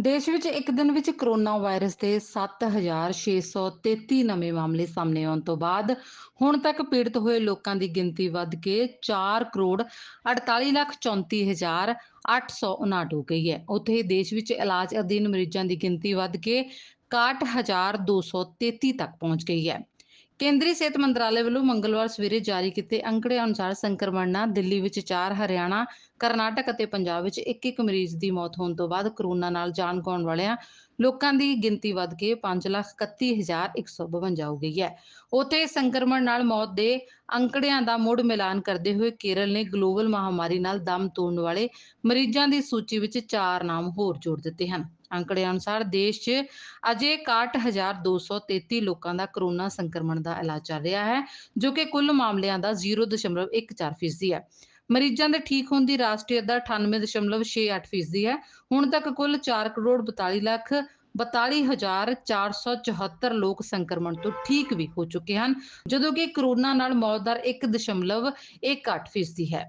ਦੇਸ਼ ਵਿੱਚ ਇੱਕ ਦਿਨ ਵਿੱਚ ਕਰੋਨਾ ਵਾਇਰਸ ਦੇ 7633 ਨਵੇਂ ਮਾਮਲੇ ਸਾਹਮਣੇ ਆਉਣ ਤੋਂ ਬਾਅਦ ਹੁਣ ਤੱਕ ਪੀੜਤ ਹੋਏ ਲੋਕਾਂ ਦੀ ਗਿਣਤੀ ਵੱਧ ਕੇ 4 ਕਰੋੜ 48 ਲੱਖ 34 ਹਜ਼ਾਰ 859 ਹੋ ਗਈ ਹੈ ਉੱਥੇ ਦੇਸ਼ ਵਿੱਚ ਇਲਾਜ ਅਧੀਨ ਮਰੀਜ਼ਾਂ ਦੀ ਗਿਣਤੀ ਵੱਧ ਕੇ 61233 ਤੱਕ ਪਹੁੰਚ ਗਈ ਹੈ ਕੇਂਦਰੀ ਸਿਹਤ ਮੰਤਰਾਲੇ ਵੱਲੋਂ ਮੰਗਲਵਾਰ ਸਵੇਰੇ ਜਾਰੀ ਕੀਤੇ ਅੰਕੜੇ ਅਨੁਸਾਰ ਸੰਕਰਮਣ ਨਾਲ ਦਿੱਲੀ ਵਿੱਚ 4 ਹਰਿਆਣਾ, ਕਰਨਾਟਕ ਅਤੇ ਪੰਜਾਬ ਵਿੱਚ ਇੱਕ ਇੱਕ ਮਰੀਜ਼ ਦੀ ਮੌਤ ਹੋਣ ਤੋਂ ਬਾਅਦ ਕਰੋਨਾ ਨਾਲ ਜਾਨ ਗਵਾਉਣ ਵਾਲਿਆਂ ਲੋਕਾਂ ਦੀ ਗਿਣਤੀ ਵੱਧ ਕੇ 531152 ਹੋ ਗਈ ਹੈ। ਉਥੇ ਸੰਕਰਮਣ ਨਾਲ ਮੌਤ ਦੇ ਅੰਕੜਿਆਂ ਦਾ ਮੁੜ ਮਿਲਾਨ ਕਰਦੇ ਹੋਏ ਕੇਰਲ ਨੇ ਗਲੋਬਲ ਮਹਾਮਾਰੀ ਨਾਲ ਦਮ ਤੋੜਨ ਵਾਲੇ ਮਰੀਜ਼ਾਂ ਦੀ ਸੂਚੀ ਵਿੱਚ 4 ਨਾਮ ਹੋਰ ਜੋੜ ਦਿੱਤੇ ਹਨ। ਅੰਕੜੇ ਅਨੁਸਾਰ ਦੇਸ਼ 'ਚ ਅਜੇ 61233 ਲੋਕਾਂ ਦਾ ਕਰੋਨਾ ਸੰਕਰਮਣ ਦਾ ਇਲਾਜ ਚੱਲ ਰਿਹਾ ਹੈ ਜੋ ਕਿ ਕੁੱਲ ਮਾਮਲਿਆਂ ਦਾ 0.14% ਹੈ ਮਰੀਜ਼ਾਂ ਦੇ ਠੀਕ ਹੋਣ ਦੀ ਰਾਸ਼ਟਰੀ ਦਰ 98.68% ਹੈ ਹੁਣ ਤੱਕ ਕੁੱਲ 4 ਕਰੋੜ 42 ਲੱਖ 42474 ਲੋਕ ਸੰਕਰਮਣ ਤੋਂ ਠੀਕ ਵੀ ਹੋ ਚੁੱਕੇ ਹਨ ਜਦੋਂ ਕਿ ਕਰੋਨਾ ਨਾਲ ਮੌਤ ਦਰ 1.18% ਹੈ